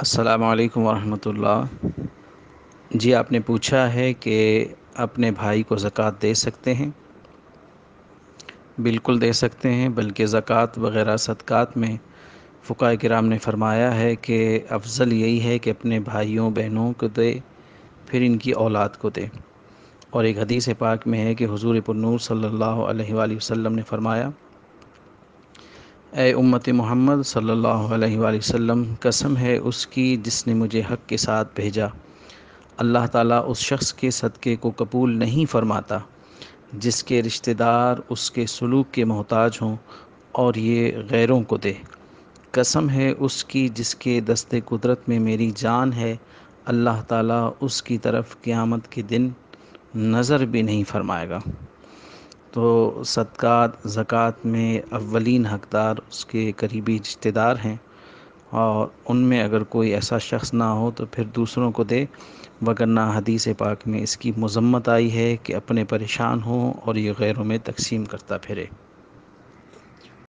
अस्सलाम वरहमतुल्लाह जी आपने पूछा है कि अपने भाई को ज़क़़त दे सकते हैं बिल्कुल दे सकते हैं बल्कि ज़क़़त वग़ैरह सदक़ात में फ़ुका कराम ने फरमाया है कि अफज़ल यही है कि अपने भाइयों बहनों को दे फिर इनकी औलाद को दे और एक हदीस पाक में है कि हजूर पन्नूर सल्लल्लाहु अलैहि वसल्लम ने फरमाया ए उम्मत मोहम्मद सल्लल्लाहु अलैहि वसल्लम कसम है उसकी जिसने मुझे हक के साथ भेजा अल्लाह ताला उस शख्स के सदक़े को कबूल नहीं फ़रमाता जिसके रिश्तेदार उसके सलूक के मोहताज हों और ये गैरों को दे कसम है उसकी जिसके दस्ते कुदरत में मेरी जान है अल्लाह ताला उसकी तरफ क़यामत के दिन नज़र भी नहीं फरमाएगा तो सदक़ात ज़क़़त में अवलिन हकदार उसके करीबी रिश्तेदार हैं और उनमें अगर कोई ऐसा शख्स ना हो तो फिर दूसरों को दे वगरना हदीस पाक में इसकी मज़म्मत आई है कि अपने परेशान हों और ये गैरों में तकसीम करता फिरे